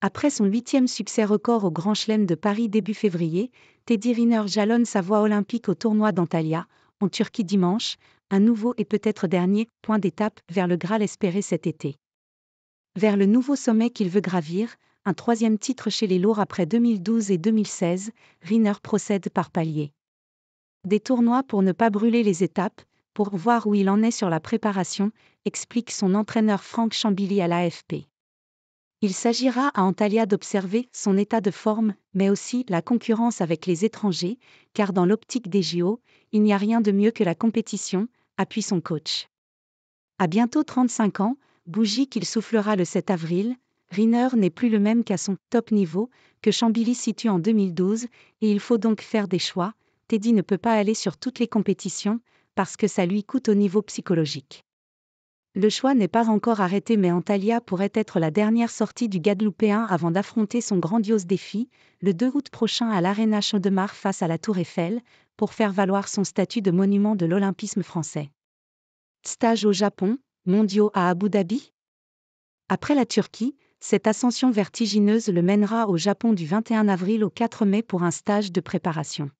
Après son huitième succès record au Grand Chelem de Paris début février, Teddy Riner jalonne sa voie olympique au tournoi d'Antalya, en Turquie dimanche, un nouveau et peut-être dernier point d'étape vers le Graal espéré cet été. Vers le nouveau sommet qu'il veut gravir, un troisième titre chez les lourds après 2012 et 2016, Riner procède par palier. Des tournois pour ne pas brûler les étapes, pour voir où il en est sur la préparation, explique son entraîneur Franck Chambilly à l'AFP. Il s'agira à Antalya d'observer son état de forme, mais aussi la concurrence avec les étrangers, car dans l'optique des JO, il n'y a rien de mieux que la compétition, appuie son coach. À bientôt 35 ans, bougie qu'il soufflera le 7 avril, Rinner n'est plus le même qu'à son top niveau, que Chambilly situe en 2012, et il faut donc faire des choix. Teddy ne peut pas aller sur toutes les compétitions, parce que ça lui coûte au niveau psychologique. Le choix n'est pas encore arrêté mais Antalya pourrait être la dernière sortie du Guadeloupéen avant d'affronter son grandiose défi, le 2 août prochain à l'Arena Chaudemar face à la Tour Eiffel, pour faire valoir son statut de monument de l'Olympisme français. Stage au Japon, mondiaux à Abu Dhabi Après la Turquie, cette ascension vertigineuse le mènera au Japon du 21 avril au 4 mai pour un stage de préparation.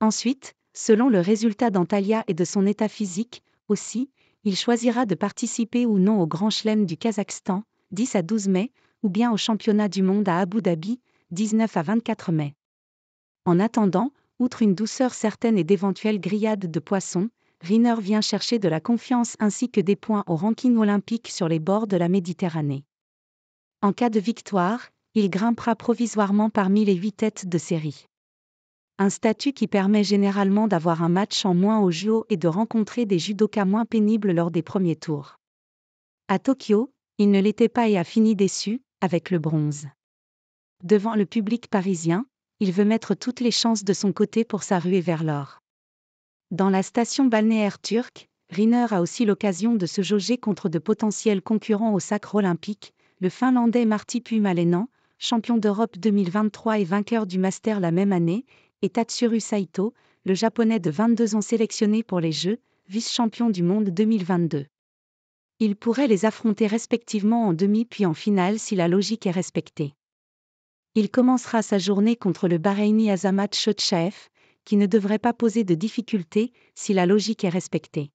Ensuite, selon le résultat d'Antalya et de son état physique, aussi, il choisira de participer ou non au Grand Chelem du Kazakhstan, 10 à 12 mai, ou bien au Championnat du monde à Abu Dhabi, 19 à 24 mai. En attendant, outre une douceur certaine et d'éventuelles grillades de poissons, Riner vient chercher de la confiance ainsi que des points au ranking olympique sur les bords de la Méditerranée. En cas de victoire, il grimpera provisoirement parmi les huit têtes de série un statut qui permet généralement d'avoir un match en moins au JO et de rencontrer des judokas moins pénibles lors des premiers tours. À Tokyo, il ne l'était pas et a fini déçu, avec le bronze. Devant le public parisien, il veut mettre toutes les chances de son côté pour sa ruée vers l'or. Dans la station balnéaire turque, Riner a aussi l'occasion de se jauger contre de potentiels concurrents au sacre olympique, le Finlandais Martti Pumalénan, champion d'Europe 2023 et vainqueur du Master la même année, et Tatsuru Saito, le japonais de 22 ans sélectionné pour les Jeux, vice-champion du monde 2022. Il pourrait les affronter respectivement en demi puis en finale si la logique est respectée. Il commencera sa journée contre le Bahreïni Azamat Shotchef, qui ne devrait pas poser de difficultés si la logique est respectée.